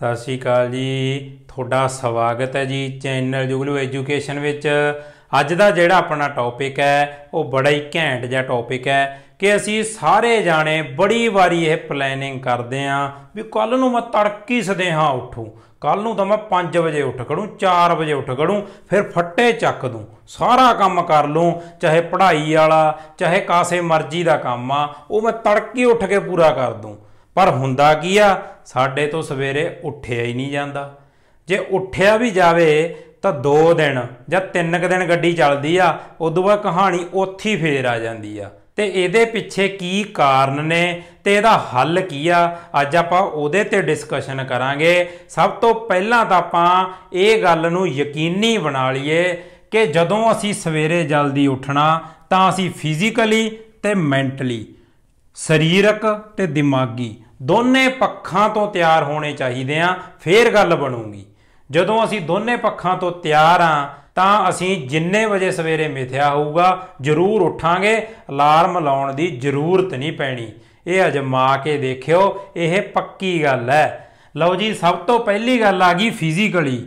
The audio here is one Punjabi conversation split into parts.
ਸਤਿ ਸ਼੍ਰੀ ਅਕਾਲ ਜੀ ਤੁਹਾਡਾ ਸਵਾਗਤ ਹੈ ਜੀ ਚੈਨਲ ਜੁਗਲੂ ਐਜੂਕੇਸ਼ਨ ਵਿੱਚ ਅੱਜ ਦਾ ਜਿਹੜਾ ਆਪਣਾ ਟੌਪਿਕ ਹੈ ਉਹ ਬੜਾ ਹੀ ਘੈਂਟ ਜਿਹਾ ਟੌਪਿਕ ਹੈ ਕਿ ਅਸੀਂ ਸਾਰੇ ਜਾਣੇ ਬੜੀ ਵਾਰੀ ਇਹ ਪਲੈਨਿੰਗ ਕਰਦੇ ਆਂ ਵੀ ਕੱਲ ਨੂੰ ਮੈਂ ਤੜਕੀ ਸਦੇਹਾ ਉੱਠੂ ਕੱਲ ਨੂੰ ਤਾਂ ਮੈਂ 5 ਵਜੇ ਉੱਠ ਗੜੂ 4 ਵਜੇ ਉੱਠ ਗੜੂ ਫਿਰ ਫੱਟੇ ਚੱਕ ਦੂੰ ਸਾਰਾ ਕੰਮ ਕਰ ਲੂੰ ਚਾਹੇ ਪੜ੍ਹਾਈ ਵਾਲਾ ਚਾਹੇ ਕਾਸੇ ਮਰਜ਼ੀ ਦਾ ਕੰਮ ਆ ਉਹ ਮੈਂ ਤੜਕੀ ਉੱਠ ਕੇ ਪੂਰਾ ਕਰ ਦੂੰ ਪਰ ਹੁੰਦਾ ਕੀ ਆ ਸਾਡੇ ਤੋਂ ਸਵੇਰੇ ਉੱਠਿਆ ਹੀ ਨਹੀਂ ਜਾਂਦਾ ਜੇ ਉੱਠਿਆ ਵੀ ਜਾਵੇ ਤਾਂ 2 ਦਿਨ ਜਾਂ 3 ਕ ਦਿਨ ਗੱਡੀ ਚੱਲਦੀ ਆ ਉਦੋਂ ਬਾਅਦ ਕਹਾਣੀ ਉੱਥੇ ਫੇਰ ਆ ਜਾਂਦੀ ਆ ਤੇ ਇਹਦੇ ਪਿੱਛੇ ਕੀ ਕਾਰਨ ਨੇ ਤੇ ਇਹਦਾ ਹੱਲ ਕੀ ਆ ਅੱਜ ਆਪਾਂ ਉਹਦੇ ਤੇ ਡਿਸਕਸ਼ਨ ਕਰਾਂਗੇ ਸਭ ਤੋਂ ਪਹਿਲਾਂ ਤਾਂ ਆਪਾਂ ਇਹ ਗੱਲ ਨੂੰ ਯਕੀਨੀ ਬਣਾ ਲਈਏ ਕਿ ਜਦੋਂ ਅਸੀਂ ਸਵੇਰੇ ਜਲਦੀ ਉੱਠਣਾ ਤਾਂ ਅਸੀਂ ਫਿਜ਼ੀਕਲੀ ਤੇ ਮੈਂਟਲੀ ਸਰੀਰਕ ਤੇ ਦਿਮਾਗੀ ਦੋਨੇ ਪੱਖਾਂ ਤੋਂ ਤਿਆਰ ਹੋਣੇ ਚਾਹੀਦੇ ਆ ਫੇਰ ਗੱਲ ਬਣੂਗੀ ਜਦੋਂ ਅਸੀਂ ਦੋਨੇ ਪੱਖਾਂ ਤੋਂ ਤਿਆਰ ਆ ਤਾਂ ਅਸੀਂ ਜਿੰਨੇ ਵਜੇ ਸਵੇਰੇ ਮਿਥਿਆ ਹੋਊਗਾ ਜ਼ਰੂਰ ਉਠਾਂਗੇ ਅਲਾਰਮ ਲਾਉਣ ਦੀ ਜ਼ਰੂਰਤ ਨਹੀਂ ਪੈਣੀ ਇਹ ਅਜਮਾ ਕੇ ਦੇਖਿਓ ਇਹ ਪੱਕੀ ਗੱਲ ਹੈ ਲਓ ਜੀ ਸਭ ਤੋਂ ਪਹਿਲੀ ਗੱਲ ਆ ਗਈ ਫਿਜ਼ੀਕਲੀ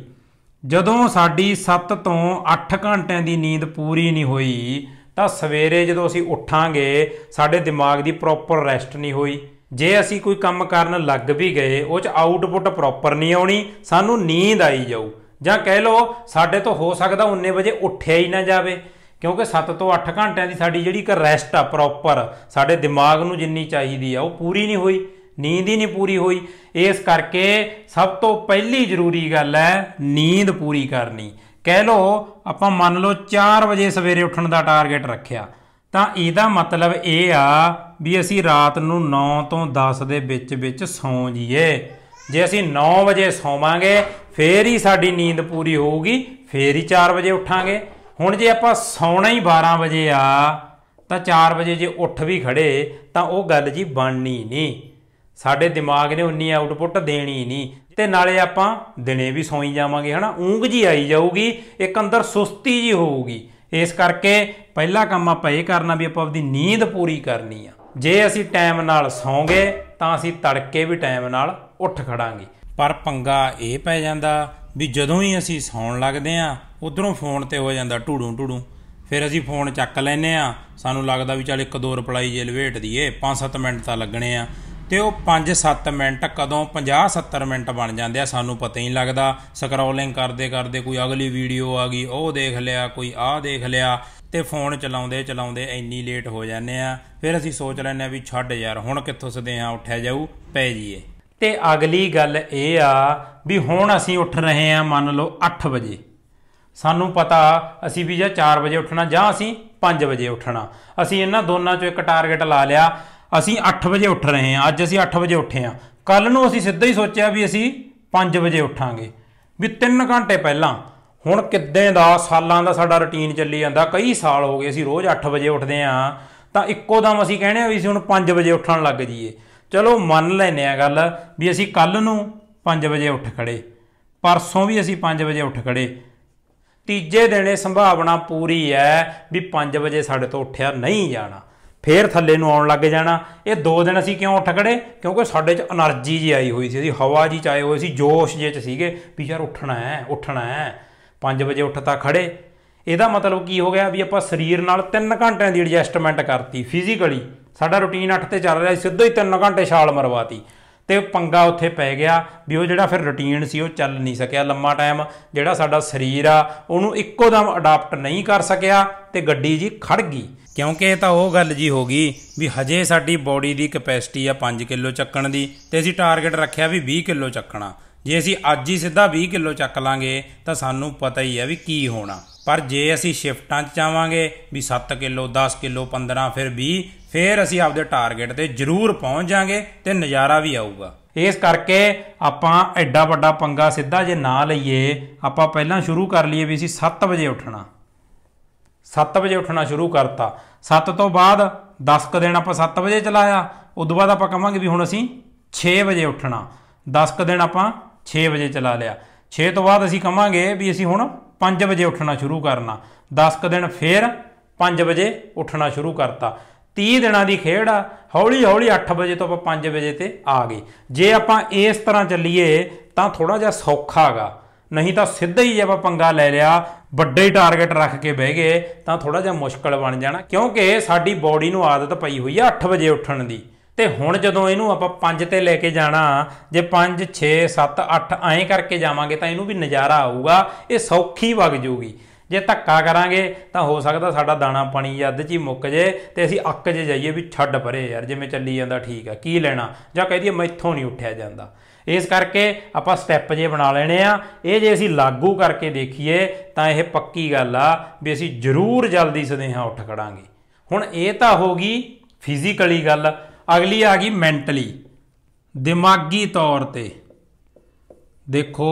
ਜਦੋਂ ਸਾਡੀ 7 ਤੋਂ 8 ਘੰਟਿਆਂ ਦੀ ਨੀਂਦ ਪੂਰੀ ਨਹੀਂ ਹੋਈ ਤਾਂ ਸਵੇਰੇ ਜਦੋਂ ਅਸੀਂ ਉਠਾਂਗੇ ਸਾਡੇ ਦਿਮਾਗ ਦੀ ਪ੍ਰੋਪਰ ਰੈਸਟ ਨਹੀਂ ਹੋਈ ਜੇ ਅਸੀਂ ਕੋਈ ਕੰਮ ਕਰਨ ਲੱਗ ਵੀ ਗਏ ਉਹ ਚ ਆਊਟਪੁੱਟ ਪ੍ਰੋਪਰ ਨਹੀਂ ਆਉਣੀ ਸਾਨੂੰ ਨੀਂਦ ਆਈ ਜਾਊ ਜਾਂ ਕਹਿ ਲਓ ਸਾਡੇ ਤੋਂ ਹੋ ਸਕਦਾ 9 ਵਜੇ ਉੱਠਿਆ ਹੀ ਨਾ ਜਾਵੇ ਕਿਉਂਕਿ 7 ਤੋਂ 8 ਘੰਟਿਆਂ ਦੀ ਸਾਡੀ ਜਿਹੜੀ ਇੱਕ ਰੈਸਟ ਆ ਪ੍ਰੋਪਰ ਸਾਡੇ ਦਿਮਾਗ ਨੂੰ ਜਿੰਨੀ ਚਾਹੀਦੀ ਆ ਉਹ ਪੂਰੀ ਨਹੀਂ ਹੋਈ ਨੀਂਦ ਹੀ ਨਹੀਂ ਪੂਰੀ ਹੋਈ ਇਸ ਕਰਕੇ ਸਭ ਤੋਂ ਪਹਿਲੀ ਜ਼ਰੂਰੀ ਗੱਲ ਹੈ ਨੀਂਦ ਪੂਰੀ ਕਰਨੀ ਕਹਿ ਲਓ ਆਪਾਂ ਮੰਨ ਲਓ 4 ਵਜੇ ਸਵੇਰੇ ਉੱਠਣ ਦਾ ਟਾਰਗੇਟ ਰੱਖਿਆ ਤਾਂ ਇਹਦਾ ਮਤਲਬ ਇਹ ਆ ਵੀ ਅਸੀਂ ਰਾਤ ਨੂੰ 9 ਤੋਂ 10 ਦੇ ਵਿੱਚ ਵਿੱਚ ਸੌਂ ਜੀਏ ਜੇ ਅਸੀਂ 9 ਵਜੇ ਸੌਵਾਂਗੇ ਫੇਰ ਹੀ ਸਾਡੀ ਨੀਂਦ ਪੂਰੀ ਹੋਊਗੀ ਫੇਰ ਹੀ 4 ਵਜੇ ਉੱਠਾਂਗੇ ਹੁਣ ਜੇ ਆਪਾਂ ਸੌਣਾ ਹੀ 12 ਵਜੇ ਆ ਤਾਂ 4 ਵਜੇ ਜੇ ਉੱਠ ਵੀ ਖੜੇ ਤਾਂ ਉਹ ਗੱਲ ਜੀ ਬਣਨੀ ਨਹੀਂ ਸਾਡੇ ਦਿਮਾਗ ਨੇ ਉਨੀ ਆਊਟਪੁੱਟ ਦੇਣੀ ਨਹੀਂ ਤੇ ਨਾਲੇ ਆਪਾਂ ਦਿਨੇ ਵੀ ਸੌਈ ਜਾਵਾਂਗੇ ਹਨਾ ਊਂਗ ਜੀ ਆਈ ਜਾਊਗੀ ਇੱਕ ਅੰਦਰ ਸੁਸਤੀ ਜੀ ਹੋਊਗੀ ਇਸ ਕਰਕੇ ਪਹਿਲਾ ਕੰਮ ਆਪਾਂ ਇਹ ਕਰਨਾ ਵੀ ਆਪਾਂ ਆਪਣੀ ਨੀਂਦ ਪੂਰੀ ਕਰਨੀ ਆ ਜੇ ਅਸੀਂ ਟਾਈਮ ਨਾਲ ਸੌਂਗੇ ਤਾਂ ਅਸੀਂ ਤੜਕੇ ਵੀ ਟਾਈਮ ਨਾਲ ਉੱਠ ਖੜਾਂਗੇ ਪਰ ਪੰਗਾ ਇਹ ਪੈ ਜਾਂਦਾ ਵੀ ਜਦੋਂ ਹੀ ਅਸੀਂ ਸੌਣ ਲੱਗਦੇ ਆ ਉਧਰੋਂ ਫੋਨ ਤੇ ਹੋ ਜਾਂਦਾ ਟੂੜੂ ਟੂੜੂ ਫਿਰ ਅਸੀਂ ਫੋਨ ਚੱਕ ਲੈਨੇ ਆ ਸਾਨੂੰ ਲੱਗਦਾ ਵੀ ਚੱਲ ਇੱਕ ਦੋ ਰਿਪਲਾਈ ਜੇ ਲਵੇਟ ਦਈਏ 5-7 ਮਿੰਟ ਤਾਂ ਲੱਗਣੇ ਆ ਤੇ ਉਹ 5-7 ਮਿੰਟ ਕਦੋਂ 50-70 ਮਿੰਟ ਬਣ ਜਾਂਦੇ ਆ ਸਾਨੂੰ ਪਤਾ ਹੀ ਨਹੀਂ ਲੱਗਦਾ ਸਕਰੋਲਿੰਗ ਕਰਦੇ ਕਰਦੇ ਕੋਈ ਅਗਲੀ ਵੀਡੀਓ ਆ ਗਈ ਉਹ ਦੇਖ ਲਿਆ ਕੋਈ ਆਹ ਦੇਖ ਲਿਆ ਤੇ ਫੋਨ ਚਲਾਉਂਦੇ ਚਲਾਉਂਦੇ ਇੰਨੀ ਲੇਟ ਹੋ ਜਾਂਦੇ ਆ ਫਿਰ ਅਸੀਂ ਸੋਚ ਲੈਂਦੇ ਆ ਵੀ ਛੱਡ ਯਾਰ ਹੁਣ ਕਿੱਥੋਂ ਸਦੇ ਆ ਉੱਠਿਆ ਜਾਊ ਪੈ ਜੀਏ ਤੇ ਅਗਲੀ ਗੱਲ ਇਹ ਆ ਵੀ ਹੁਣ ਅਸੀਂ ਉੱਠ ਰਹੇ ਆ ਮੰਨ ਲਓ 8 ਵਜੇ ਸਾਨੂੰ ਪਤਾ ਅਸੀਂ ਵੀ ਜਾਂ 4 ਵਜੇ ਉੱਠਣਾ ਜਾਂ ਅਸੀਂ 5 ਵਜੇ ਉੱਠਣਾ ਅਸੀਂ ਇਹਨਾਂ ਦੋਨਾਂ ਚੋਂ ਇੱਕ ਟਾਰਗੇਟ ਲਾ ਲਿਆ ਅਸੀਂ 8 ਵਜੇ ਉੱਠ ਰਹੇ ਹਾਂ ਅੱਜ ਅਸੀਂ 8 ਵਜੇ ਉੱਠੇ ਹਾਂ ਕੱਲ ਨੂੰ ਅਸੀਂ ਸਿੱਧਾ ਹੀ ਸੋਚਿਆ ਵੀ ਅਸੀਂ 5 ਵਜੇ ਉੱਠਾਂਗੇ ਵੀ 3 ਘੰਟੇ ਪਹਿਲਾਂ ਹੁਣ ਕਿੱਦਾਂ ਦਾ ਸਾਲਾਂ ਦਾ ਸਾਡਾ ਰੁਟੀਨ ਚੱਲੀ ਜਾਂਦਾ ਕਈ ਸਾਲ ਹੋ ਗਏ ਅਸੀਂ ਰੋਜ਼ 8 ਵਜੇ ਉੱਠਦੇ ਹਾਂ ਤਾਂ ਇੱਕੋ ਦਮ ਅਸੀਂ ਕਹਿੰਦੇ ਆ ਵੀ ਅਸੀਂ ਹੁਣ 5 ਵਜੇ ਉੱਠਣ ਲੱਗ ਜਾਈਏ ਚਲੋ ਮੰਨ ਲੈਨੇ ਆ ਗੱਲ ਵੀ ਅਸੀਂ ਕੱਲ ਨੂੰ 5 ਵਜੇ ਉੱਠ ਖੜੇ ਪਰਸੋਂ ਵੀ ਅਸੀਂ 5 ਵਜੇ ਉੱਠ ਖੜੇ ਤੀਜੇ ਦਿਨੇ ਸੰਭਾਵਨਾ ਪੂਰੀ ਹੈ ਵੀ 5 ਵਜੇ ਸਾਡੇ ਤੋਂ ਉੱਠਿਆ ਨਹੀਂ ਜਾਣਾ ਫੇਰ ਥੱਲੇ ਨੂੰ ਆਉਣ ਲੱਗ ਜਾਣਾ ਇਹ ਦੋ ਦਿਨ ਅਸੀਂ ਕਿਉਂ ਉੱਠ ਖੜੇ ਕਿਉਂਕਿ ਸਾਡੇ 'ਚ એનર્ਜੀ ਜੀ ਆਈ ਹੋਈ ਸੀ ਅਸੀਂ ਹਵਾ ਜੀ ਚਾਏ ਹੋਏ ਸੀ ਜੋਸ਼ ਜੇ 'ਚ ਸੀਗੇ ਵੀ ਯਾਰ ਉੱਠਣਾ ਹੈ ਉੱਠਣਾ ਹੈ 5 ਵਜੇ ਉੱਠ ਖੜੇ ਇਹਦਾ ਮਤਲਬ ਕੀ ਹੋ ਗਿਆ ਵੀ ਆਪਾਂ ਸਰੀਰ ਨਾਲ 3 ਘੰਟਿਆਂ ਦੀ ਐਡਜਸਟਮੈਂਟ ਕਰਤੀ ਫਿਜ਼ੀਕਲੀ ਸਾਡਾ ਰੁਟੀਨ 8 ਤੇ ਚੱਲ ਰਿਹਾ ਸੀ ਸਿੱਧਾ ਹੀ 3 ਘੰਟੇ ਛਾਲ ਮਰਵਾਤੀ ਤੇ ਪੰਗਾ ਉੱਥੇ ਪੈ ਗਿਆ ਵੀ ਉਹ ਜਿਹੜਾ ਫਿਰ ਰੁਟੀਨ ਸੀ ਉਹ ਚੱਲ ਨਹੀਂ ਸਕਿਆ ਲੰਮਾ ਟਾਈਮ ਜਿਹੜਾ ਸਾਡਾ ਸਰੀਰ ਆ ਉਹਨੂੰ ਇੱਕੋ ਦਮ ਅਡਾਪਟ ਨਹੀਂ ਕਰ ਸਕਿਆ ਤੇ ਗੱਡੀ ਜੀ ਖੜ ਗਈ ਕਿਉਂਕਿ ਇਹ ਤਾਂ ਉਹ ਗੱਲ ਜੀ ਹੋ ਗਈ ਵੀ ਹਜੇ ਸਾਡੀ ਬਾਡੀ ਦੀ ਕਪੈਸਿਟੀ ਆ 5 ਕਿਲੋ ਚੱਕਣ ਦੀ ਤੇ ਅਸੀਂ ਟਾਰਗੇਟ ਰੱਖਿਆ ਵੀ 20 ਕਿਲੋ ਚੱਕਣਾ ਜੇ ਅਸੀਂ ਅੱਜ ਹੀ ਸਿੱਧਾ 20 ਕਿਲੋ ਚੱਕ ਲਾਂਗੇ ਤਾਂ ਸਾਨੂੰ ਪਤਾ ਹੀ ਹੈ ਵੀ ਕੀ ਹੋਣਾ ਪਰ ਜੇ ਅਸੀਂ ਸ਼ਿਫਟਾਂ 'ਚ ਚਾਵਾਂਗੇ ਵੀ 7 ਕਿਲੋ 10 ਕਿਲੋ 15 ਫਿਰ 20 ਫਿਰ ਅਸੀਂ ਆਪਦੇ ਟਾਰਗੇਟ ਤੇ ਜ਼ਰੂਰ ਪਹੁੰਚ ਜਾਾਂਗੇ ਤੇ ਨਜ਼ਾਰਾ ਵੀ ਆਊਗਾ ਇਸ ਕਰਕੇ ਆਪਾਂ ਐਡਾ ਵੱਡਾ ਪੰਗਾ ਸਿੱਧਾ ਜੇ ਨਾ ਲਈਏ ਆਪਾਂ ਪਹਿਲਾਂ ਸ਼ੁਰੂ ਕਰ ਲਈਏ ਵੀ ਅਸੀਂ 7 ਵਜੇ ਉੱਠਣਾ 7 ਵਜੇ ਉੱਠਣਾ ਸ਼ੁਰੂ ਕਰਤਾ 7 ਤੋਂ ਬਾਅਦ 10 ਕ ਦਿਨ ਆਪਾਂ 7 ਵਜੇ ਚਲਾਇਆ ਉਸ ਤੋਂ ਬਾਅਦ ਆਪਾਂ ਕਵਾਂਗੇ ਵੀ ਹੁਣ ਅਸੀਂ 6 ਵਜੇ ਉੱਠਣਾ 10 ਕ ਦਿਨ ਆਪਾਂ 6 ਵਜੇ ਚਲਾ ਲਿਆ 6 ਤੋਂ ਬਾਅਦ ਅਸੀਂ ਕਵਾਂਗੇ ਵੀ ਅਸੀਂ ਹੁਣ 5 ਵਜੇ ਉੱਠਣਾ ਸ਼ੁਰੂ ਕਰਨਾ 10 ਕ ਦਿਨ ਫੇਰ 5 ਵਜੇ ਉੱਠਣਾ ਸ਼ੁਰੂ ਕਰਤਾ 30 ਦਿਨਾਂ ਦੀ ਖੇਡ ਆ ਹੌਲੀ ਹੌਲੀ 8 ਵਜੇ ਤੋਂ ਆਪਾਂ 5 ਵਜੇ ਤੇ ਆ ਗਏ ਜੇ ਆਪਾਂ ਇਸ ਤਰ੍ਹਾਂ ਚੱਲੀਏ ਤਾਂ ਥੋੜਾ ਜਿਹਾ ਸੌਖਾਗਾ ਨਹੀਂ ਤਾਂ ਸਿੱਧਾ ਹੀ ਆਪਾਂ ਪੰਗਾ ਲੈ ਲਿਆ ਵੱਡੇ ਟਾਰਗੇਟ ਰੱਖ ਕੇ ਬਹਿ ਗਏ ਤਾਂ ਥੋੜਾ ਜਿਹਾ ਮੁਸ਼ਕਲ ਬਣ ਜਾਣਾ ਕਿਉਂਕਿ ਸਾਡੀ ਬਾਡੀ ਨੂੰ ਆਦਤ ਪਈ ਹੋਈ ਆ 8 ਵਜੇ ਉੱਠਣ ਦੀ ਤੇ ਹੁਣ ਜਦੋਂ ਇਹਨੂੰ ਆਪਾਂ 5 ਤੇ ਲੈ ਕੇ ਜਾਣਾ ਜੇ 5 6 7 8 ਐਂ ਕਰਕੇ ਜਾਵਾਂਗੇ ਤਾਂ ਇਹਨੂੰ ਵੀ ਨਜ਼ਾਰਾ ਆਊਗਾ ਇਹ ਸੌਖੀ ਵਗ ਜੂਗੀ ਜੇ ਧੱਕਾ ਕਰਾਂਗੇ ਤਾਂ ਹੋ ਸਕਦਾ ਸਾਡਾ ਦਾਣਾ ਪਾਣੀ ਅੱਧ ਚ ਹੀ ਮੁੱਕ ਜੇ ਤੇ ਅਸੀਂ ਅੱਕ ਜੇ ਜਾਈਏ ਵੀ ਛੱਡ ਪਰੇ ਯਾਰ ਜਿਵੇਂ ਚੱਲੀ ਜਾਂਦਾ ਠੀਕ ਆ ਕੀ ਲੈਣਾ ਜਾਂ ਕਹਿ ਦਈਏ ਮੈਥੋਂ ਨਹੀਂ ਉੱਠਿਆ ਜਾਂਦਾ ਇਸ ਕਰਕੇ ਆਪਾਂ ਸਟੈਪ ਜੇ ਬਣਾ ਲੈਣੇ ਆ ਇਹ ਜੇ ਅਸੀਂ ਲਾਗੂ ਕਰਕੇ ਦੇਖੀਏ ਤਾਂ ਇਹ ਪੱਕੀ ਗੱਲ ਆ ਵੀ ਅਸੀਂ ਜ਼ਰੂਰ ਜਲਦੀ ਸਦੇਹਾ ਉੱਠ ਖੜਾਂਗੇ ਹੁਣ ਇਹ ਤਾਂ ਹੋ ਗਈ ਫਿਜ਼ੀਕਲੀ ਗੱਲ ਅਗਲੀ ਆ ਗਈ ਮੈਂਟਲੀ ਦਿਮਾਗੀ ਤੌਰ ਤੇ ਦੇਖੋ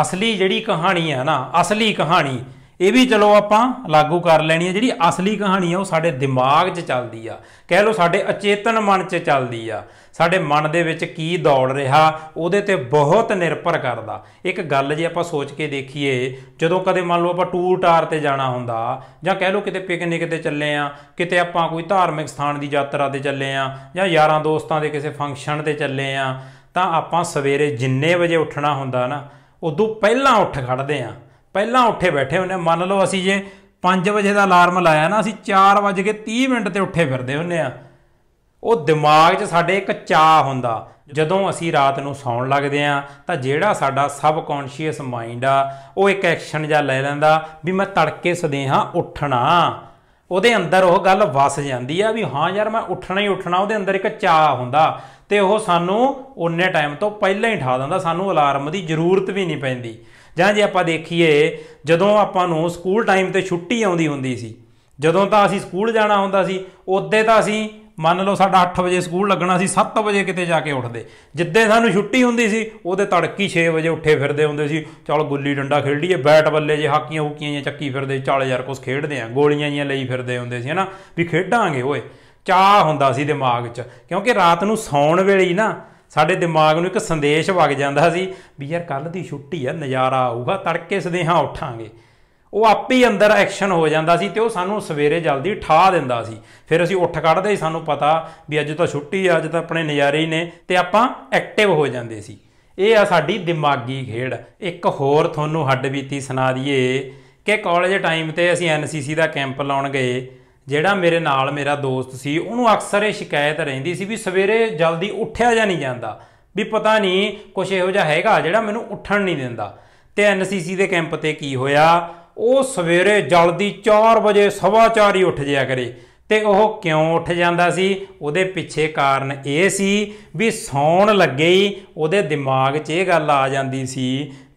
ਅਸਲੀ ਜਿਹੜੀ ਕਹਾਣੀ ਹੈ ਨਾ ਅਸਲੀ ਕਹਾਣੀ ਇਹ ਵੀ ਚਲੋ ਆਪਾਂ ਲਾਗੂ ਕਰ ਲੈਣੀ ਹੈ ਜਿਹੜੀ ਅਸਲੀ ਕਹਾਣੀ ਹੈ ਉਹ ਸਾਡੇ ਦਿਮਾਗ 'ਚ ਚੱਲਦੀ ਆ ਕਹਿ ਲਓ ਸਾਡੇ ਅਚੇਤਨ ਮਨ 'ਚ ਚੱਲਦੀ ਆ ਸਾਡੇ ਮਨ ਦੇ ਵਿੱਚ ਕੀ ਦੌੜ ਰਿਹਾ ਉਹਦੇ ਤੇ ਬਹੁਤ ਨਿਰਭਰ ਕਰਦਾ ਇੱਕ ਗੱਲ ਜੇ ਆਪਾਂ ਸੋਚ ਕੇ ਦੇਖੀਏ ਜਦੋਂ ਕਦੇ ਮੰਨ ਲਓ ਆਪਾਂ ਟੂਰ ਟਾਰ ਤੇ ਜਾਣਾ ਹੁੰਦਾ ਜਾਂ ਕਹਿ ਲਓ ਕਿਤੇ ਪਿਕਨਿਕ ਤੇ ਚੱਲੇ ਆ ਕਿਤੇ ਆਪਾਂ ਕੋਈ ਧਾਰਮਿਕ ਸਥਾਨ ਦੀ ਯਾਤਰਾ ਤੇ ਚੱਲੇ ਆ ਜਾਂ ਯਾਰਾਂ ਦੋਸਤਾਂ ਦੇ ਕਿਸੇ ਫੰਕਸ਼ਨ ਤੇ ਚੱਲੇ ਆ ਤਾਂ ਆਪਾਂ ਸਵੇਰੇ ਜਿੰਨੇ ਵਜੇ ਉੱਠਣਾ ਹੁੰਦਾ ਨਾ ਉਦੋਂ ਪਹਿਲਾਂ ਉੱਠ ਖੜਦੇ ਆ ਪਹਿਲਾਂ ਉੱਠੇ ਬੈਠੇ ਹੁੰਨੇ ਮੰਨ ਲਓ ਅਸੀਂ ਜੇ 5 ਵਜੇ ਦਾ ਅਲਾਰਮ ਲਾਇਆ ਨਾ ਅਸੀਂ 4:30 ਮਿੰਟ ਤੇ ਉੱਠੇ ਫਿਰਦੇ ਹੁੰਨੇ ਆ ਉਹ ਦਿਮਾਗ 'ਚ ਸਾਡੇ ਇੱਕ ਚਾਹ ਹੁੰਦਾ ਜਦੋਂ ਅਸੀਂ ਰਾਤ ਨੂੰ ਸੌਣ ਲੱਗਦੇ ਆ ਤਾਂ ਜਿਹੜਾ ਸਾਡਾ ਸਬ ਕੌਨਸ਼ੀਅਸ ਮਾਈਂਡ ਆ ਉਹ ਇੱਕ ਐਕਸ਼ਨ ਜਾਂ ਲੈ ਲੈਂਦਾ ਵੀ ਮੈਂ ਤੜਕੇ ਸਦੇਹਾ ਉੱਠਣਾ ਉਹਦੇ ਅੰਦਰ ਉਹ ਗੱਲ ਵਸ ਜਾਂਦੀ ਆ ਵੀ ਹਾਂ ਯਾਰ ਮੈਂ ਉੱਠਣਾ ਹੀ ਉੱਠਣਾ ਉਹਦੇ ਅੰਦਰ ਇੱਕ ਚਾਹ ਹੁੰਦਾ ਤੇ ਉਹ ਸਾਨੂੰ ਉਨੇ ਟਾਈਮ ਤੋਂ ਪਹਿਲਾਂ ਹੀ ਠਾ ਦਿੰਦਾ ਸਾਨੂੰ ਅਲਾਰਮ ਦੀ ਜ਼ਰੂਰਤ ਵੀ ਨਹੀਂ ਪੈਂਦੀ ਜਾਂ ਜੇ ਆਪਾਂ ਦੇਖੀਏ ਜਦੋਂ ਆਪਾਂ ਨੂੰ ਸਕੂਲ ਟਾਈਮ ਤੇ ਛੁੱਟੀ ਆਉਂਦੀ ਹੁੰਦੀ ਸੀ ਜਦੋਂ ਤਾਂ ਅਸੀਂ ਸਕੂਲ ਜਾਣਾ ਹੁੰਦਾ ਸੀ ਉਦੋਂ ਤਾਂ ਅਸੀਂ ਮੰਨ ਲਓ ਸਾਡਾ 8 ਵਜੇ ਸਕੂਲ ਲੱਗਣਾ ਸੀ 7 ਵਜੇ ਕਿਤੇ ਜਾ ਕੇ ਉੱਠਦੇ ਜਿੱਦੇ ਸਾਨੂੰ ਛੁੱਟੀ ਹੁੰਦੀ ਸੀ ਉਹਦੇ ਤੜਕੀ 6 ਵਜੇ ਉੱਠੇ ਫਿਰਦੇ ਹੁੰਦੇ ਸੀ ਚਲ ਗੁੱਲੀ ਡੰਡਾ ਖੇਡ ਲਈਏ ਬੈਟ ਬੱਲੇ ਜੇ ਹਾਕੀਆਂ ਹੁਕੀਆਂ ਜਾਂ ਚੱਕੀ ਫਿਰਦੇ ਚੱਲ ਯਾਰ ਕੁਝ ਖੇਡਦੇ ਆ ਗੋਲੀਆਂ ਜੀਆਂ ਲਈ ਫਿਰਦੇ ਹੁੰਦੇ ਸੀ ਹਨਾ ਵੀ ਖੇਡਾਂਗੇ ਓਏ ਚਾਹ ਹੁੰਦਾ ਸੀ ਦਿਮਾਗ 'ਚ ਕਿਉਂਕਿ ਰਾਤ ਨੂੰ ਸੌਣ ਵੇਲੇ ਹੀ ਨਾ ਸਾਡੇ ਦਿਮਾਗ ਨੂੰ ਇੱਕ ਸੰਦੇਸ਼ ਵਗ ਜਾਂਦਾ ਸੀ ਵੀ ਯਾਰ ਕੱਲ ਦੀ ਛੁੱਟੀ ਆ ਨਜ਼ਾਰਾ ਆਊਗਾ ਤੜਕੇ ਸਦੇਹਾ ਉੱਠਾਂਗੇ ਉਹ ਆਪੇ ਹੀ ਅੰਦਰ ਐਕਸ਼ਨ ਹੋ ਜਾਂਦਾ ਸੀ ਤੇ ਉਹ ਸਾਨੂੰ ਸਵੇਰੇ ਜਲਦੀ ਠਾ ਦਿੰਦਾ ਸੀ ਫਿਰ ਅਸੀਂ ਉੱਠ ਕੱਢਦੇ ਹੀ ਸਾਨੂੰ ਪਤਾ ਵੀ ਅੱਜ ਤਾਂ ਛੁੱਟੀ ਆ ਅੱਜ ਤਾਂ ਆਪਣੇ ਨਜ਼ਾਰੇ ਹੀ ਨੇ ਤੇ ਆਪਾਂ ਐਕਟਿਵ ਹੋ ਜਾਂਦੇ ਸੀ ਇਹ ਆ ਸਾਡੀ ਦਿਮਾਗੀ ਖੇਡ ਇੱਕ ਹੋਰ ਤੁਹਾਨੂੰ ਹੱਡ ਬੀਤੀ ਸੁਣਾ ਦਈਏ ਕਿ ਕਾਲਜ ਟਾਈਮ ਤੇ ਅਸੀਂ ਐਨਸੀਸੀ ਦਾ ਕੈਂਪ ਲਾਉਣ ਗਏ ਜਿਹੜਾ ਮੇਰੇ ਨਾਲ ਮੇਰਾ ਦੋਸਤ ਸੀ ਉਹਨੂੰ ਅਕਸਰ ਇਹ ਸ਼ਿਕਾਇਤ ਰਹਿੰਦੀ ਸੀ ਵੀ ਸਵੇਰੇ ਜਲਦੀ ਉੱਠਿਆ ਜਾਂ ਨਹੀਂ ਜਾਂਦਾ ਵੀ ਪਤਾ ਨਹੀਂ ਕੁਝ ਇਹੋ ਜਿਹਾ ਹੈਗਾ ਜਿਹੜਾ ਮੈਨੂੰ ਉੱਠਣ ਨਹੀਂ ਦਿੰਦਾ ਤੇ ਐਨਸੀਸੀ ਦੇ ਕੈਂਪ ਤੇ ਕੀ ਹੋਇਆ ਉਹ ਸਵੇਰੇ ਜਲਦੀ 4 ਵਜੇ ਸਵਾ 4 ਹੀ ਉੱਠ ਜਿਆ ਕਰੇ ਤੇ ਉਹ ਕਿਉਂ ਉੱਠ ਜਾਂਦਾ ਸੀ ਉਹਦੇ ਪਿੱਛੇ ਕਾਰਨ ਇਹ ਸੀ ਵੀ ਸੌਣ ਲੱਗੇ ਹੀ ਉਹਦੇ ਦਿਮਾਗ 'ਚ ਇਹ ਗੱਲ ਆ ਜਾਂਦੀ ਸੀ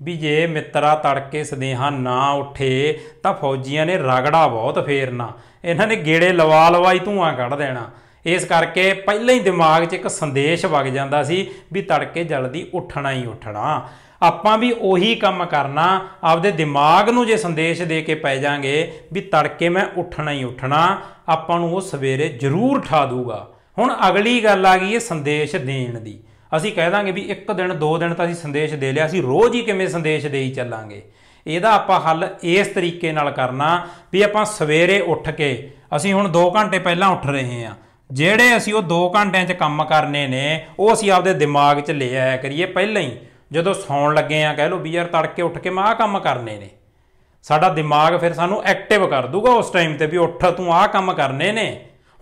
ਵੀ ਜੇ ਮਿੱਤਰਾ ਤੜਕੇ ਸਦੇਹਾ ਨਾ ਉੱਠੇ ਤਾਂ ਫੌਜੀਆਂ ਨੇ ਰਗੜਾ ਬਹੁਤ ਫੇਰਨਾ ਇਹਨਾਂ ਨੇ ਗੇੜੇ ਲਵਾ ਲਵਾਈ ਧੂਆਂ ਕੱਢ ਦੇਣਾ ਇਸ ਕਰਕੇ ਪਹਿਲਾਂ ਹੀ ਦਿਮਾਗ 'ਚ ਇੱਕ ਸੰਦੇਸ਼ ਵਗ ਜਾਂਦਾ ਸੀ ਵੀ ਤੜਕੇ ਜਲਦੀ ਉੱਠਣਾ ਹੀ ਉੱਠਣਾ ਆਪਾਂ ਵੀ ਉਹੀ ਕੰਮ ਕਰਨਾ ਆਪਦੇ ਦਿਮਾਗ ਨੂੰ ਜੇ ਸੰਦੇਸ਼ ਦੇ ਕੇ ਪੈ ਜਾਾਂਗੇ ਵੀ ਤੜਕੇ ਮੈਂ ਉੱਠਣਾ ਹੀ ਉੱਠਣਾ ਆਪਾਂ ਨੂੰ ਉਹ ਸਵੇਰੇ ਜ਼ਰੂਰ ਠਾ ਦੂਗਾ ਹੁਣ ਅਗਲੀ ਗੱਲ ਆ ਗਈ ਹੈ ਸੰਦੇਸ਼ ਦੇਣ ਦੀ ਅਸੀਂ ਕਹਿ ਦਾਂਗੇ ਵੀ ਇੱਕ ਦਿਨ ਦੋ ਦਿਨ ਤਾਂ ਅਸੀਂ ਸੰਦੇਸ਼ ਦੇ ਲਿਆ ਅਸੀਂ ਰੋਜ਼ ਹੀ ਕਿਵੇਂ ਸੰਦੇਸ਼ ਦੇਈ ਚੱਲਾਂਗੇ ਇਹਦਾ ਆਪਾਂ ਹੱਲ ਇਸ ਤਰੀਕੇ ਨਾਲ ਕਰਨਾ ਵੀ ਆਪਾਂ ਸਵੇਰੇ ਉੱਠ ਕੇ ਅਸੀਂ ਹੁਣ 2 ਘੰਟੇ ਪਹਿਲਾਂ ਉੱਠ ਰਹੇ ਹਾਂ ਜਿਹੜੇ ਅਸੀਂ ਉਹ 2 ਘੰਟਿਆਂ 'ਚ ਕੰਮ ਕਰਨੇ ਨੇ ਉਹ ਅਸੀਂ ਆਪਦੇ ਦਿਮਾਗ 'ਚ ਲੈ ਆਇਆ ਕਰੀਏ ਪਹਿਲਾਂ ਹੀ ਜਦੋਂ ਸੌਣ ਲੱਗੇ ਆ ਕਹਿ ਲਓ ਵੀ ਯਾਰ ਤੜਕੇ ਉੱਠ ਕੇ ਮੈਂ ਆਹ ਕੰਮ ਕਰਨੇ ਨੇ ਸਾਡਾ ਦਿਮਾਗ ਫਿਰ ਸਾਨੂੰ ਐਕਟਿਵ ਕਰ ਦੂਗਾ ਉਸ ਟਾਈਮ ਤੇ ਵੀ ਉੱਠ ਤੂੰ ਆਹ ਕੰਮ ਕਰਨੇ ਨੇ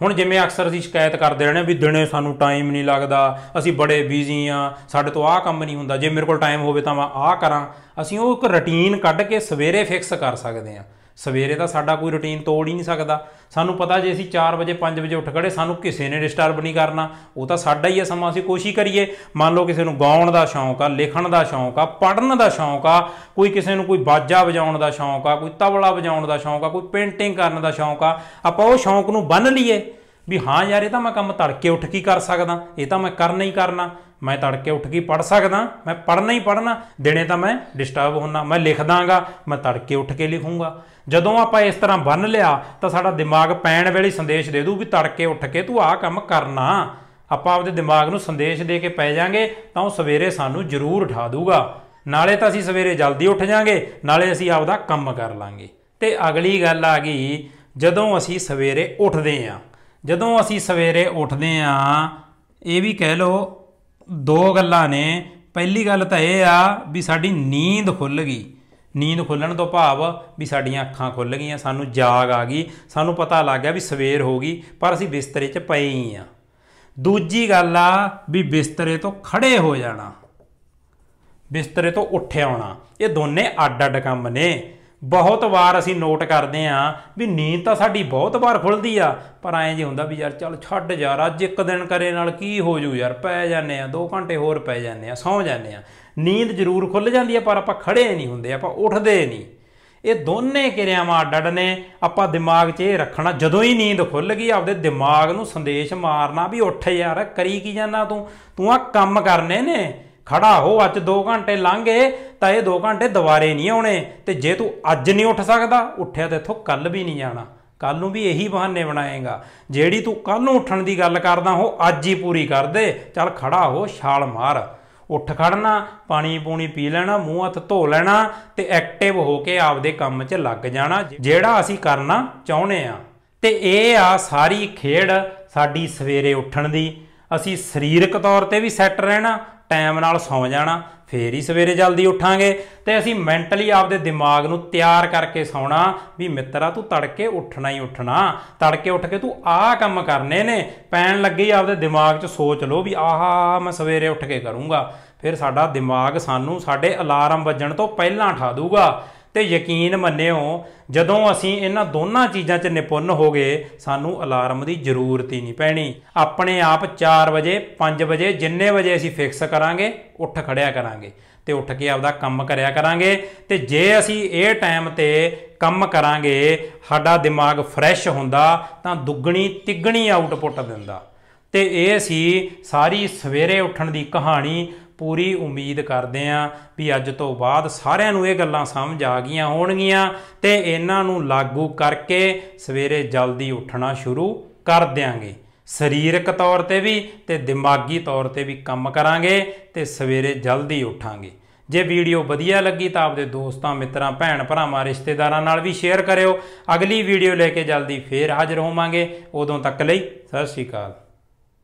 ਹੁਣ ਜਿਵੇਂ ਅਕਸਰ ਅਸੀਂ ਸ਼ਿਕਾਇਤ ਕਰਦੇ ਰਹਿੰਦੇ ਵੀ ਦਿਨੇ ਸਾਨੂੰ ਟਾਈਮ ਨਹੀਂ ਲੱਗਦਾ ਅਸੀਂ ਬੜੇ ਬਿਜ਼ੀ ਆ ਸਾਡੇ ਤੋਂ ਆਹ ਕੰਮ ਨਹੀਂ ਹੁੰਦਾ ਜੇ ਮੇਰੇ ਕੋਲ ਟਾਈਮ ਹੋਵੇ ਤਾਂ ਮੈਂ ਆਹ ਕਰਾਂ ਅਸੀਂ ਉਹ ਇੱਕ ਰੁਟੀਨ ਕੱਢ ਕੇ ਸਵੇਰੇ ਫਿਕਸ ਕਰ ਸਕਦੇ ਆ ਸਵੇਰੇ ਤਾਂ ਸਾਡਾ ਕੋਈ ਰੁਟੀਨ ਤੋੜ ਹੀ ਨਹੀਂ ਸਕਦਾ ਸਾਨੂੰ ਪਤਾ ਜੇ ਅਸੀਂ 4 ਵਜੇ 5 ਵਜੇ ਉੱਠ ਖੜੇ ਸਾਨੂੰ ਕਿਸੇ ਨੇ ਡਿਸਟਰਬ ਨਹੀਂ ਕਰਨਾ ਉਹ ਤਾਂ ਸਾਡਾ ਹੀ ਹੈ ਸਮਾਂ ਅਸੀਂ ਕੋਸ਼ਿਸ਼ ਕਰੀਏ ਮੰਨ ਲਓ ਕਿਸੇ ਨੂੰ ਗਾਉਣ ਦਾ ਸ਼ੌਂਕ ਆ ਲਿਖਣ ਦਾ ਸ਼ੌਂਕ ਆ ਪੜਨ ਦਾ ਸ਼ੌਂਕ ਆ ਕੋਈ ਕਿਸੇ ਨੂੰ ਕੋਈ ਬਾਜਾ ਵਜਾਉਣ ਦਾ ਸ਼ੌਂਕ ਆ ਕੋਈ ਤਬਲਾ ਵਜਾਉਣ ਦਾ ਸ਼ੌਂਕ ਆ ਕੋਈ ਪੇਂਟਿੰਗ ਕਰਨ ਦਾ ਸ਼ੌਂਕ ਆ ਆਪਾਂ ਉਹ ਸ਼ੌਂਕ ਨੂੰ ਬੰਨ ਲਈਏ ਵੀ ਹਾਂ ਯਾਰ ਇਹ ਤਾਂ ਮੈਂ ਕੰਮ ਤੜਕੇ ਉੱਠ ਕੇ ਕਰ ਸਕਦਾ ਇਹ ਤਾਂ ਮੈਂ ਕਰਨਾ ਹੀ ਕਰਨਾ ਮੈਂ ਤੜਕੇ ਉੱਠ ਕੇ ਪੜ ਸਕਦਾ ਮੈਂ ਪੜਨਾ ਹੀ ਪੜਨਾ ਦਿਨੇ ਤਾਂ ਮੈਂ ਡਿਸਟਰਬ ਹੁੰਨਾ ਮੈਂ ਲਿਖਦਾਗਾ ਮੈਂ ਤੜਕੇ ਉੱਠ ਕੇ ਲਿਖੂੰਗਾ ਜਦੋਂ ਆਪਾਂ ਇਸ ਤਰ੍ਹਾਂ ਬੰਨ ਲਿਆ ਤਾਂ ਸਾਡਾ ਦਿਮਾਗ ਪੈਣ ਵੇਲੇ ਸੰਦੇਸ਼ ਦੇ ਦੂ ਵੀ ਤੜਕੇ ਉੱਠ ਕੇ ਤੂੰ ਆਹ ਕੰਮ ਕਰਨਾ ਆਪਾਂ ਆਪਦੇ ਦਿਮਾਗ ਨੂੰ ਸੰਦੇਸ਼ ਦੇ ਕੇ ਪੈ ਜਾਾਂਗੇ ਤਾਂ ਉਹ ਸਵੇਰੇ ਸਾਨੂੰ ਜ਼ਰੂਰ ਉਠਾ ਦੂਗਾ ਨਾਲੇ ਤਾਂ ਅਸੀਂ ਸਵੇਰੇ ਜਲਦੀ ਉੱਠ ਜਾਾਂਗੇ ਨਾਲੇ ਅਸੀਂ ਆਪਦਾ ਕੰਮ ਕਰ ਲਾਂਗੇ ਤੇ ਅਗਲੀ ਗੱਲ ਆ ਗਈ ਜਦੋਂ ਅਸੀਂ ਸਵੇਰੇ ਉੱਠਦੇ ਆਂ ਜਦੋਂ ਅਸੀਂ ਸਵੇਰੇ ਉੱਠਦੇ ਆ ਇਹ ਵੀ ਕਹਿ ਲਓ ਦੋ ਗੱਲਾਂ ਨੇ ਪਹਿਲੀ ਗੱਲ ਤਾਂ ਇਹ ਆ ਵੀ ਸਾਡੀ ਨੀਂਦ ਖੁੱਲ ਗਈ ਨੀਂਦ ਖੁੱਲਣ ਤੋਂ ਭਾਵ ਵੀ ਸਾਡੀਆਂ ਅੱਖਾਂ ਖੁੱਲ ਗਈਆਂ ਸਾਨੂੰ ਜਾਗ ਆ ਗਈ ਸਾਨੂੰ ਪਤਾ ਲੱਗ ਗਿਆ ਵੀ ਸਵੇਰ ਹੋ ਗਈ ਪਰ ਅਸੀਂ ਬਿਸਤਰੇ 'ਚ ਪਏ ਹੀ ਆ ਦੂਜੀ ਗੱਲ ਆ ਵੀ ਬਿਸਤਰੇ ਤੋਂ ਖੜੇ ਹੋ ਜਾਣਾ ਬਿਸਤਰੇ ਤੋਂ ਉੱਠਿਆ ਆਉਣਾ ਇਹ ਦੋਨੇ ਅੱਡ-ਅੱਡ ਕੰਮ ਨੇ ਬਹੁਤ ਵਾਰ ਅਸੀਂ ਨੋਟ ਕਰਦੇ ਆਂ ਵੀ ਨੀਂਦ ਤਾਂ ਸਾਡੀ ਬਹੁਤ ਵਾਰ ਖੁੱਲਦੀ ਆ ਪਰ ਐਂ ਜੇ ਹੁੰਦਾ ਵੀ ਯਾਰ ਚੱਲ ਛੱਡ ਯਾਰ ਅੱਜ ਇੱਕ ਦਿਨ ਕਰੇ ਨਾਲ ਕੀ ਹੋ ਜੂ ਯਾਰ ਪੈ ਜਾਂਦੇ ਆ 2 ਘੰਟੇ ਹੋਰ ਪੈ ਜਾਂਦੇ ਆ ਸੌਂ ਜਾਂਦੇ ਆ ਨੀਂਦ ਜ਼ਰੂਰ ਖੁੱਲ ਜਾਂਦੀ ਆ ਪਰ ਆਪਾਂ ਖੜੇ ਨਹੀਂ ਹੁੰਦੇ ਆਪਾਂ ਉੱਠਦੇ ਨਹੀਂ ਇਹ ਦੋਨੇ ਕਿਰਿਆਵਾਂ ਅੱਡ ਡੜਨੇ ਆਪਾਂ ਦਿਮਾਗ 'ਚ ਇਹ ਰੱਖਣਾ ਜਦੋਂ ਹੀ ਨੀਂਦ ਖੁੱਲ ਗਈ ਆਪਦੇ ਦਿਮਾਗ ਨੂੰ ਸੰਦੇਸ਼ ਮਾਰਨਾ ਵੀ ਉੱਠ ਯਾਰ ਕਰੀ ਕੀ ਜਾਣਾ ਤੂੰ ਤੂੰ ਆ ਕੰਮ ਕਰਨੇ ਨੇ ਖੜਾ ਹੋ ਅੱਜ 2 ਘੰਟੇ ਲੰਘੇ ਤਾਂ ਇਹ 2 ਘੰਟੇ ਦੁਬਾਰੇ ਨਹੀਂ ਆਉਣੇ ਤੇ ਜੇ ਤੂੰ ਅੱਜ ਨਹੀਂ ਉੱਠ ਸਕਦਾ ਉੱਠਿਆ ਤੇ ਇਥੋਂ ਕੱਲ ਵੀ ਨਹੀਂ ਜਾਣਾ ਕੱਲ ਨੂੰ ਵੀ ਇਹੀ ਬਹਾਨੇ ਬਣਾਏਗਾ ਜਿਹੜੀ ਤੂੰ ਕੱਲ ਨੂੰ ਉੱਠਣ ਦੀ ਗੱਲ ਕਰਦਾ ਉਹ ਅੱਜ ਹੀ ਪੂਰੀ ਕਰ ਦੇ ਚੱਲ ਖੜਾ ਹੋ ਛਾਲ ਮਾਰ ਉੱਠ ਖੜਨਾ ਪਾਣੀ ਪੂਣੀ ਪੀ ਲੈਣਾ ਮੂੰਹ ਹੱਥ ਧੋ ਲੈਣਾ ਤੇ ਐਕਟਿਵ ਹੋ ਕੇ ਆਪਦੇ ਕੰਮ 'ਚ ਲੱਗ ਜਾਣਾ ਜਿਹੜਾ ਅਸੀਂ ਕਰਨਾ ਚਾਹੁੰਦੇ ਆ ਤੇ ਇਹ ਆ ਸਾਰੀ ਖੇਡ ਸਾਡੀ ਸਵੇਰੇ ਉੱਠਣ ਦੀ ਅਸੀਂ ਸਰੀਰਕ ਤੌਰ ਤੇ ਵੀ ਸੈੱਟ ਰਹਿਣਾ ਟਾਈਮ ਨਾਲ ਸੌਂ ਜਾਣਾ ਫੇਰ ਹੀ ਸਵੇਰੇ ਜਲਦੀ ਉੱਠਾਂਗੇ ਤੇ ਅਸੀਂ ਮੈਂਟਲੀ ਆਪਦੇ ਦਿਮਾਗ ਨੂੰ ਤਿਆਰ ਕਰਕੇ ਸੌਣਾ ਵੀ ਮਿੱਤਰਾ ਤੂੰ ਤੜਕੇ ਉੱਠਣਾ ਹੀ ਉੱਠਣਾ ਤੜਕੇ ਉੱਠ ਕੇ ਤੂੰ ਆਹ ਕੰਮ ਕਰਨੇ ਨੇ ਪੈਣ ਲੱਗੇ ਆਪਦੇ ਦਿਮਾਗ 'ਚ ਸੋਚ ਲਓ ਵੀ ਆਹਾ ਮੈਂ ਸਵੇਰੇ ਉੱਠ ਕੇ ਕਰੂੰਗਾ ਫਿਰ ਸਾਡਾ ਦਿਮਾਗ ਸਾਨੂੰ ਸਾਡੇ ਅਲਾਰਮ ਵੱਜਣ ਤੋਂ ਪਹਿਲਾਂ ਠਾ ਦੂਗਾ ਤੇ ਯਕੀਨ ਮੰਨਿਓ ਜਦੋਂ ਅਸੀਂ ਇਹਨਾਂ ਦੋਨਾਂ ਚੀਜ਼ਾਂ 'ਚ ਨਿਪੁੰਨ ਹੋ ਗਏ ਸਾਨੂੰ ਅਲਾਰਮ ਦੀ ਜ਼ਰੂਰਤ ਹੀ ਨਹੀਂ ਪੈਣੀ ਆਪਣੇ ਆਪ 4 ਵਜੇ 5 ਵਜੇ ਜਿੰਨੇ ਵਜੇ ਅਸੀਂ ਫਿਕਸ ਕਰਾਂਗੇ ਉੱਠ ਖੜਿਆ ਕਰਾਂਗੇ ਤੇ ਉੱਠ ਕੇ ਆਪਦਾ ਕੰਮ ਕਰਿਆ ਕਰਾਂਗੇ ਤੇ ਜੇ ਅਸੀਂ ਇਹ ਟਾਈਮ ਤੇ ਕੰਮ ਕਰਾਂਗੇ ਸਾਡਾ ਦਿਮਾਗ ਫਰੈਸ਼ ਹੁੰਦਾ ਤਾਂ ਦੁੱਗਣੀ ਤਿੱਗਣੀ ਆਊਟਪੁੱਟ ਦਿੰਦਾ ਤੇ ਇਹ ਸੀ ਸਾਰੀ ਸਵੇਰੇ ਉੱਠਣ ਦੀ ਕਹਾਣੀ ਪੂਰੀ ਉਮੀਦ ਕਰਦੇ ਆਂ ਵੀ ਅੱਜ ਤੋਂ ਬਾਅਦ ਸਾਰਿਆਂ ਨੂੰ ਇਹ ਗੱਲਾਂ ਸਮਝ ਆ ਗਈਆਂ ਹੋਣਗੀਆਂ ਤੇ ਇਹਨਾਂ ਨੂੰ ਲਾਗੂ ਕਰਕੇ ਸਵੇਰੇ ਜਲਦੀ ਉੱਠਣਾ ਸ਼ੁਰੂ ਕਰ ਦਿਆਂਗੇ ਸਰੀਰਕ ਤੌਰ ਤੇ ਵੀ ਤੇ ਦਿਮਾਗੀ ਤੌਰ ਤੇ ਵੀ ਕੰਮ ਕਰਾਂਗੇ ਤੇ ਸਵੇਰੇ ਜਲਦੀ ਉੱਠਾਂਗੇ ਜੇ ਵੀਡੀਓ ਵਧੀਆ ਲੱਗੀ ਤਾਂ ਆਪਦੇ ਦੋਸਤਾਂ ਮਿੱਤਰਾਂ ਭੈਣ ਭਰਾਵਾਂ ਰਿਸ਼ਤੇਦਾਰਾਂ ਨਾਲ ਵੀ ਸ਼ੇਅਰ ਕਰਿਓ ਅਗਲੀ ਵੀਡੀਓ ਲੈ ਕੇ ਜਲਦੀ ਫੇਰ ਹਾਜ਼ਰ ਹੋਵਾਂਗੇ ਉਦੋਂ ਤੱਕ ਲਈ ਸਤਿ ਸ਼੍ਰੀ ਅਕਾਲ